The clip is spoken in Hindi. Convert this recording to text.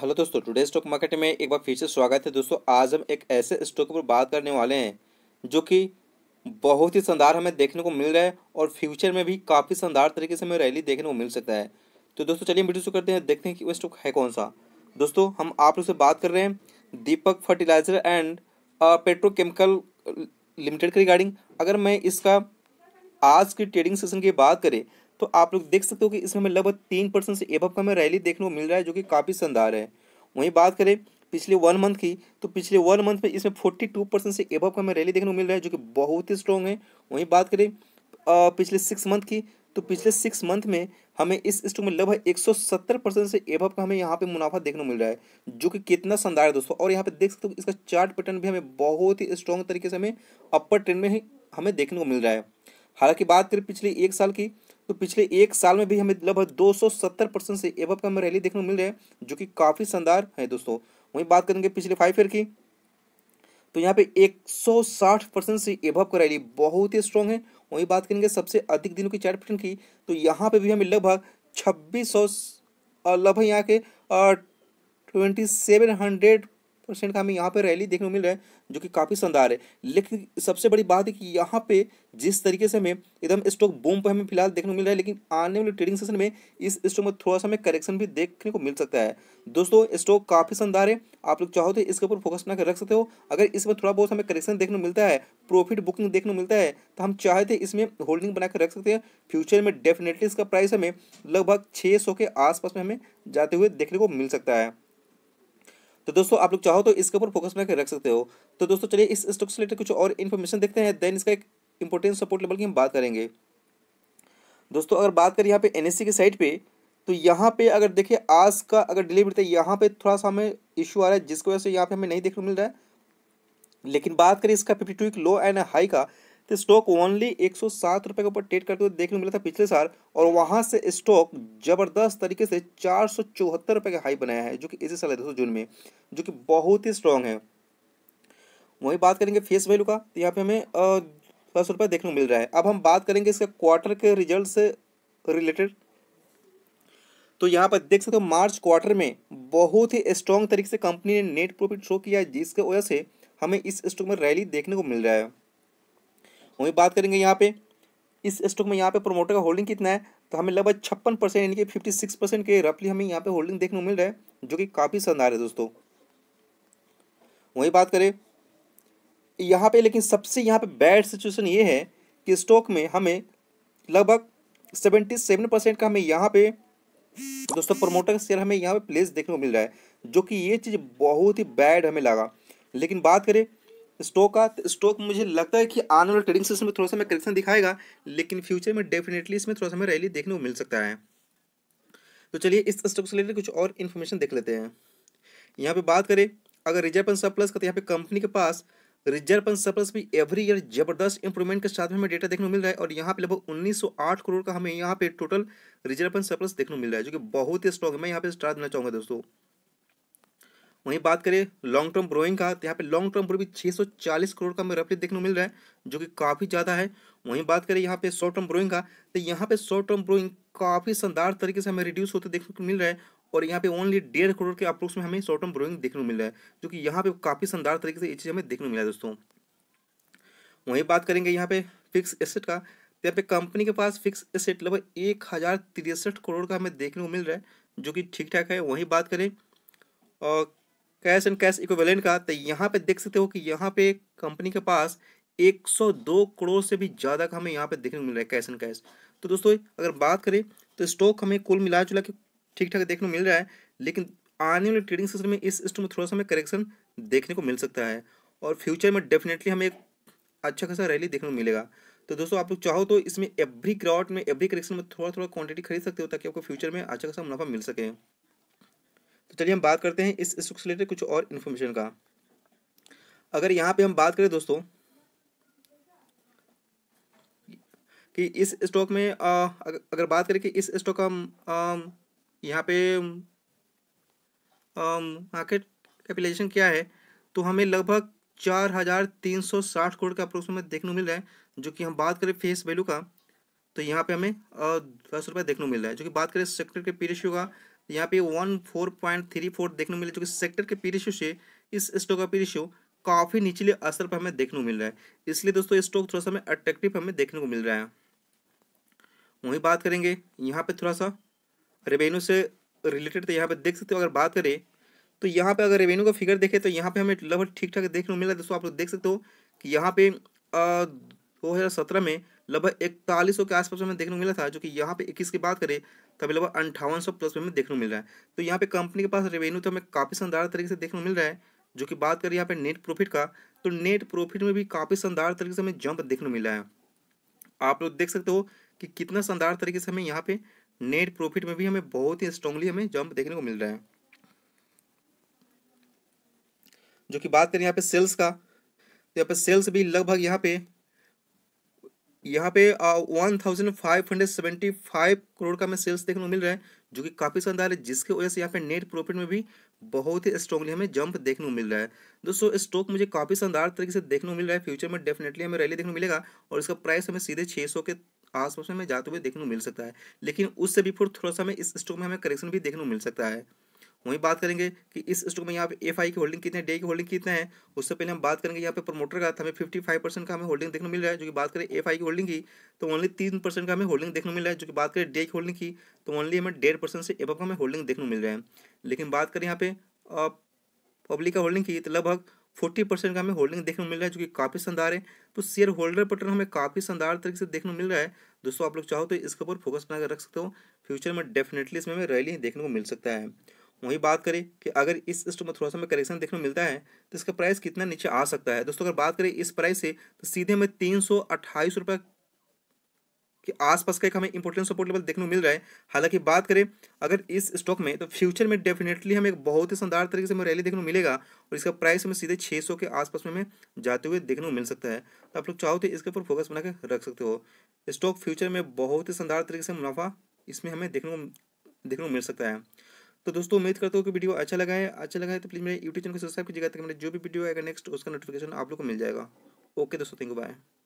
हेलो दोस्तों टुडे स्टॉक मार्केट में एक बार फिर से स्वागत है दोस्तों आज हम एक ऐसे स्टॉक पर बात करने वाले हैं जो कि बहुत ही शानदार हमें देखने को मिल रहा है और फ्यूचर में भी काफ़ी शानदार तरीके से हमें रैली देखने को मिल सकता है तो दोस्तों चलिए वीडियो शुरू करते हैं देखते हैं कि वह स्टॉक है कौन सा दोस्तों हम आप लोग से बात कर रहे हैं Deepak Fertiliser and Petrochemical Limited के रिगार्डिंग अगर मैं इसका आज की ट्रेडिंग सेशन की बात करें तो आप लोग देख सकते हो कि इसमें लगभग तीन परसेंट से एबव का हमें रैली देखने को मिल रहा है जो कि काफ़ी शानदार है वहीं बात करें पिछले वन मंथ की तो पिछले वन मंथ में इसमें फोर्टी टू परसेंट से एबव का हमें रैली देखने को मिल रहा है जो कि बहुत ही स्ट्रॉन्ग है वहीं बात करें पिछले सिक्स मंथ की तो पिछले सिक्स मंथ में हमें इस स्टॉक में लगभग सत्तर परसेंट से एभव का हमें यहाँ पर मुनाफा देखने को मिल रहा है जो कि कितना शानदार है दोस्तों और यहाँ पर देख सकते हो इसका चार्ट पैटर्न भी हमें बहुत ही स्ट्रॉन्ग तरीके से हमें अपर ट्रेंड में ही हमें देखने को मिल रहा है हालांकि बात करें पिछले एक साल की तो पिछले एक साल में भी हमें लगभग 270 परसेंट से एवप का हमें रैली देखने को मिल रहा है जो कि काफ़ी शानदार है दोस्तों वहीं बात करेंगे पिछले फाइव ईयर की तो यहाँ पे 160 परसेंट से एभव का रैली बहुत ही स्ट्रॉन्ग है वहीं बात करेंगे सबसे अधिक दिनों की चार परसेंट की तो यहाँ पे भी हमें लगभग छब्बीस सौ लगभग यहाँ के ट्वेंटी सेवन हंड्रेड परसेंट का हमें यहाँ पे रैली देखने को मिल रहा है जो कि काफ़ी शानदार है लेकिन सबसे बड़ी बात है कि यहाँ पे जिस तरीके से हमें एकदम स्टॉक बूम पर हमें फिलहाल देखने को मिल रहा है लेकिन आने वाले ट्रेडिंग सेशन में इस स्टॉक में थोड़ा सा हमें करेक्शन भी देखने को मिल सकता है दोस्तों स्टॉक काफ़ी शानदार है आप लोग चाहो तो इसके ऊपर फोकस ना कर रख सकते हो अगर इसमें थोड़ा बहुत हमें करेक्शन देखने को मिलता है प्रॉफिट बुकिंग देखने को मिलता है तो हम चाहे तो इसमें होल्डिंग बनाकर रख सकते हैं फ्यूचर में डेफिनेटली इसका प्राइस हमें लगभग छः के आसपास में हमें जाते हुए देखने को मिल सकता है तो दोस्तों आप लोग चाहो तो इसके ऊपर फोकस बना रख सकते हो तो दोस्तों चलिए इस स्टॉक से रिलेटेड कुछ और इन्फॉर्मेशन देखते हैं देन इसका एक इंपॉर्टेंट सपोर्ट लेवल की हम बात करेंगे दोस्तों अगर बात करें यहाँ पे एन की साइड पर तो यहाँ पे अगर देखिए आज का अगर डिलीवरी था यहाँ पे थोड़ा सा हमें इशू आ रहा है जिसकी वजह से यहाँ पे हमें नहीं देखने को मिल रहा है लेकिन बात करें इसका fifty two low and high का तो स्टॉक ओनली एक सौ सात रुपये के ऊपर ट्रेड करते हुए देखने को मिला था पिछले साल और वहाँ से स्टॉक जबरदस्त तरीके से चार सौ चौहत्तर रुपये का हाई बनाया है जो कि इसी साल है दोस्तों जून में जो कि बहुत ही स्ट्रॉन्ग है वही बात करेंगे फेस वैल्यू का तो यहाँ पे हमें दस रुपये देखने को मिल रहा है अब हम बात करेंगे इसके क्वार्टर के रिजल्ट से रिलेटेड तो यहाँ पर देख सकते हो मार्च क्वार्टर में बहुत ही स्ट्रॉन्ग तरीके से कंपनी ने नेट प्रॉफिट शो किया है जिसके वजह से हमें इस स्टॉक में रैली देखने को मिल रहा है वहीं बात करेंगे यहाँ पे इस स्टॉक में यहाँ पे प्रोमोटर का होल्डिंग कितना है तो हमें लगभग छप्पन परसेंट यानी कि फिफ्टी सिक्स परसेंट के रफली हमें यहाँ पे होल्डिंग देखने को मिल रहा है जो कि काफ़ी शानदार है दोस्तों वहीं बात करें यहाँ पे लेकिन सबसे यहाँ पे बैड सिचुएशन ये है कि स्टॉक में हमें लगभग सेवेंटी सेवन परसेंट का हमें यहाँ पर दोस्तों प्रोमोटर का शेयर हमें यहाँ पे प्लेस देखने को मिल रहा है जो कि ये चीज़ बहुत ही बैड हमें लगा लेकिन बात करें स्टॉक का तो स्टॉक मुझे लगता है कि आने वाले ट्रेडिंग सेशन में थोड़ा सा मैं करेक्शन दिखाएगा लेकिन फ्यूचर में डेफिनेटली इसमें थोड़ा सा हमें रैली देखने को मिल सकता है तो चलिए इस स्टॉक से रिलेटेड कुछ और इन्फॉर्मेशन देख लेते हैं यहाँ पे बात करें अगर रिजर्व एंड सरप्लस का तो यहाँ पे कंपनी के पास रिजर्व एंड सरप्लस भी एवरी ईयर जबरदस्त इंप्रूवमेंट के साथ में हमें डेटा देखने को मिल रहा है और यहाँ पे लगभग 1908 करोड़ का हमें यहाँ पे टोटल रिजर्व एंड सरप्लस देखने को मिल रहा है जो कि बहुत ही स्ट्रॉन्ग है मैं यहाँ पे स्टार्ट देना चाहूँगा दोस्तों वहीं बात करें लॉन्ग टर्म ब्रोइंग का तो यहाँ पे लॉन्ग टर्म बोरोइंग छः सौ चालीस करोड़ का हमें रफली देखने को मिल रहा है जो कि काफ़ी ज़्यादा है वहीं बात करें यहाँ पे शॉर्ट टर्म ब्रोइंग का तो यहाँ पे शॉर्ट टर्म ब्रोइंग काफ़ी शानदार तरीके से हमें रिड्यूस होते देखने को मिल रहा है और यहाँ पे ओनली डेढ़ करोड़ के अप्रोक्स में हमें शॉर्ट टर्म ब्रोइंग देखने को मिल रहा है जो कि यहाँ पे काफ़ी शानदार तरीके से ये चीज़ हमें देखने को मिला है दोस्तों वहीं बात करेंगे यहाँ पे फिक्स एसेट का तो यहाँ पे कंपनी के पास फिक्स एसेट लगभग एक हज़ार तिरसठ करोड़ का हमें देखने को मिल रहा है जो कि ठीक ठाक है वहीं बात करें और कैश एंड कैश इक्विवेलेंट का तो यहाँ पे देख सकते हो कि यहाँ पे कंपनी के पास 102 करोड़ से भी ज़्यादा का हमें यहाँ पे देखने को मिल रहा है कैश एंड कैश तो दोस्तों अगर बात करें तो स्टॉक हमें कुल मिला जुला के ठीक ठाक देखने को मिल रहा है लेकिन आने वाले ट्रेडिंग सेशन में इस स्टॉक में थोड़ा सा हमें करेक्शन देखने को मिल सकता है और फ्यूचर में डेफिनेटली हमें एक अच्छा खासा रैली देखने को मिलेगा तो दोस्तों आप लोग चाहो तो इसमें एवरी क्राउड में एवरी करेक्शन में थोड़ा थोड़ा क्वांटिटी खरीद सकते हो ताकि आपको फ्यूचर में अच्छा खासा मुनाफा मिल सके तो चलिए हम बात करते हैं इस इशू से रिलेटेड कुछ और इन्फॉर्मेशन का अगर यहाँ पे हम बात करें दोस्तों कि इस स्टॉक में आ, अगर बात करें कि इस स्टॉक का यहाँ पे मार्केट कैपिटलाइजेशन क्या है तो हमें लगभग चार हज़ार तीन सौ साठ करोड़ का अप्रोक्स में देखने को मिल रहा है जो कि हम बात करें फेस वैल्यू का तो यहाँ पे हमें दस रुपये देखने को मिल रहा है जो कि बात करें सेक्टर के पी रेशियो का यहाँ पे one four point three four देखने को मिले जो कि सेक्टर के पी रेशियो से इस स्टॉक का पी रेशियो काफ़ी निचले असर पर हमें देखने को मिल रहा है इसलिए दोस्तों स्टॉक थोड़ा सा हमें अट्रैक्टिव हमें देखने को मिल रहा है वहीं बात करेंगे यहाँ पे थोड़ा सा रेवेन्यू से रिलेटेड तो यहाँ पे देख सकते हो अगर बात करें तो यहाँ पे अगर रेवेन्यू का फिगर देखें तो यहाँ पे हमें लगभग ठीक ठाक देखने को मिल रहा है दोस्तों आप लोग देख सकते हो कि यहाँ पे दो हज़ार सत्रह में लगभग इकतालीस के आसपास हमें देखने को मिला था जो कि यहाँ पे इक्कीस की बात करें कभी लगभग अंठावन सौ प्लस में देखने को मिल रहा है तो यहाँ पे कंपनी के पास रेवेन्यू तो हमें काफ़ी शानदार तरीके से देखने को मिल रहा है जो कि बात करें यहाँ पे नेट प्रॉफिट का तो नेट प्रॉफिट में भी काफ़ी शानदार तरीके से हमें जंप देखने को मिला है आप लोग देख सकते हो कि कितना शानदार तरीके से हमें यहाँ पे नेट प्रॉफिट में भी हमें बहुत ही स्ट्रॉन्गली हमें जंप देखने को मिल रहा है जो कि बात करें यहाँ पे सेल्स का तो यहाँ पे सेल्स भी लगभग यहाँ पे यहाँ पे one thousand five hundred seventy five crore का हमें सेल्स देखने को मिल रहा है जो कि काफ़ी शानदार है जिसके वजह से यहाँ पे नेट प्रॉफिट में भी बहुत ही स्ट्रॉगली हमें जंप देखने को मिल रहा है दोस्तों स्टॉक मुझे काफ़ी शानदार तरीके से देखने को मिल रहा है फ्यूचर में डेफिनेटली हमें रैली देखने को मिलेगा और इसका प्राइस हमें सीधे छः सौ के आसपास में जाते हुए देखने को मिल सकता है लेकिन उससे भी फिर थोड़ा सा हमें इस स्टॉक में हमें करेक्शन भी देखने को मिल सकता है वहीं बात करेंगे कि इस स्टॉक में यहाँ पे एफ की होल्डिंग कितने डे की होल्डिंग कितना है उससे पहले हम बात करेंगे यहाँ पे प्रमोटर का हमें फिफ्टी फाइव परसेंट का हमें होल्डिंग देखने मिल रहा है जो कि बात करें एफ की होल्डिंग की तो ओनली तीन परसेंट का हमें होल्डिंग देखने मिल रहा है जो कि बात करें डे की होल्डिंग की तो ओनली हमें डेढ़ परसेंट से एबव का हमें होल्डिंग देखने मिल रहा है लेकिन बात करें यहाँ पे पब्लिक का होल्डिंग की तो लगभग फोर्टी परसेंट का हमें होल्डिंग देखने को मिल रहा है जो कि काफ़ी शानदार है तो शेयर होल्डर पैटर्न हमें काफ़ी शानदार तरीके से देखने को मिल रहा है दोस्तों आप लोग चाहो तो इसके ऊपर फोकस बनाकर रख सकते हो फ्यूचर में डेफिनेटली इसमें हमें रैली देखने को मिल सकता है वहीं बात करें कि अगर इस स्टॉक में थोड़ा सा हमें करेक्शन देखने को मिलता है तो इसका प्राइस कितना नीचे आ सकता है दोस्तों अगर बात करें इस प्राइस से तो सीधे हमें तीन सौ अट्ठाईस रुपये के आसपास का एक हमें इंपोर्टेंट सपोर्ट लेवल देखने को मिल रहा है हालांकि बात करें अगर इस स्टॉक में तो फ्यूचर में डेफिनेटली हमें एक बहुत ही शानदार तरीके से हमें रैली देखने को मिलेगा और इसका प्राइस हमें सीधे छः के आसपास में हमें जाते हुए देखने को मिल सकता है तो आप लोग चाहो तो इसके ऊपर फोकस बना रख सकते हो स्टॉक फ्यूचर में बहुत ही शानदार तरीके से मुनाफा इसमें हमें देखने को देखने को मिल सकता है तो दोस्तों उम्मीद करता हूँ कि वीडियो अच्छा लगा है अच्छा लगा है तो प्लीज़ मेरे यूट्यूब चैनल को सब्सक्राइब कीजिएगा ताकि मेरे जो भी वीडियो आएगा नेक्स्ट उसका नोटिफिकेशन आप लोग को मिल जाएगा ओके दोस्तों थैंक यू बाय